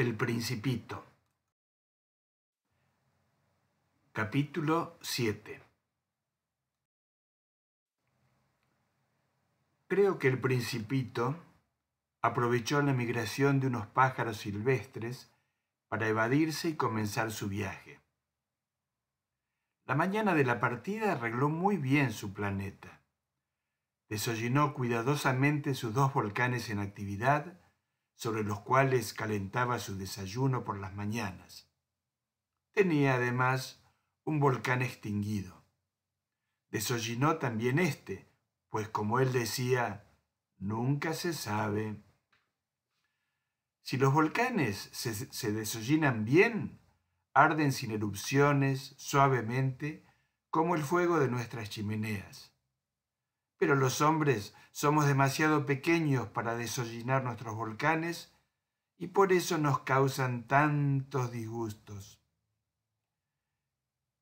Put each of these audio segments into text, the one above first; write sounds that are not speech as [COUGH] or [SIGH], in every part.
El Principito. Capítulo 7. Creo que el Principito aprovechó la migración de unos pájaros silvestres para evadirse y comenzar su viaje. La mañana de la partida arregló muy bien su planeta. Desollinó cuidadosamente sus dos volcanes en actividad sobre los cuales calentaba su desayuno por las mañanas. Tenía además un volcán extinguido. Desollinó también este, pues como él decía, nunca se sabe. Si los volcanes se, se desollinan bien, arden sin erupciones, suavemente, como el fuego de nuestras chimeneas pero los hombres somos demasiado pequeños para desollinar nuestros volcanes y por eso nos causan tantos disgustos.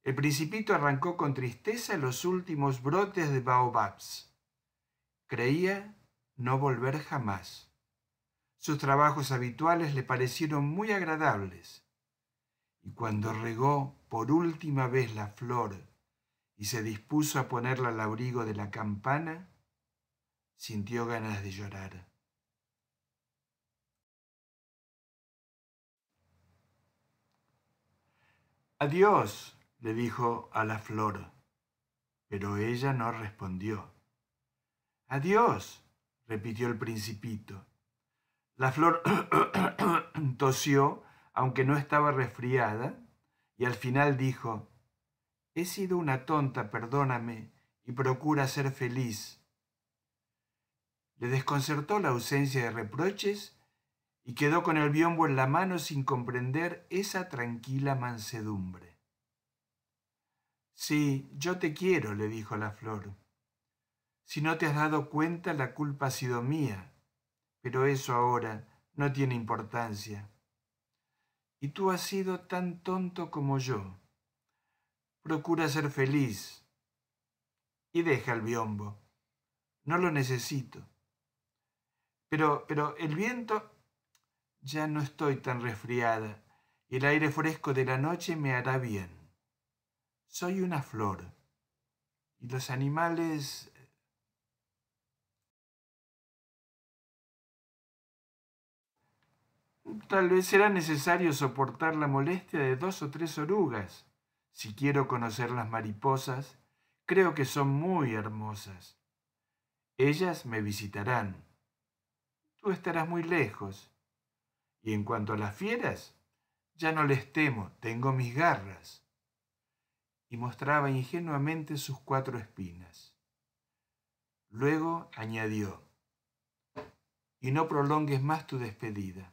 El principito arrancó con tristeza los últimos brotes de baobabs. Creía no volver jamás. Sus trabajos habituales le parecieron muy agradables. Y cuando regó por última vez la flor y se dispuso a ponerla al abrigo de la campana, sintió ganas de llorar. Adiós, le dijo a la flor, pero ella no respondió. Adiós, repitió el principito. La flor [COUGHS] tosió, aunque no estaba resfriada, y al final dijo, He sido una tonta, perdóname, y procura ser feliz. Le desconcertó la ausencia de reproches y quedó con el biombo en la mano sin comprender esa tranquila mansedumbre. Sí, yo te quiero, le dijo la flor. Si no te has dado cuenta, la culpa ha sido mía, pero eso ahora no tiene importancia. Y tú has sido tan tonto como yo. Procura ser feliz y deja el biombo. No lo necesito. Pero, pero el viento, ya no estoy tan resfriada. El aire fresco de la noche me hará bien. Soy una flor. Y los animales eh, Tal vez será necesario soportar la molestia de dos o tres orugas, si quiero conocer las mariposas, creo que son muy hermosas. Ellas me visitarán. Tú estarás muy lejos. Y en cuanto a las fieras, ya no les temo, tengo mis garras. Y mostraba ingenuamente sus cuatro espinas. Luego añadió, y no prolongues más tu despedida.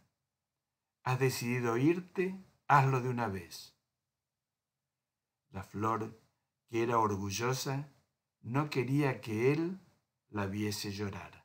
Has decidido irte, hazlo de una vez. La flor, que era orgullosa, no quería que él la viese llorar.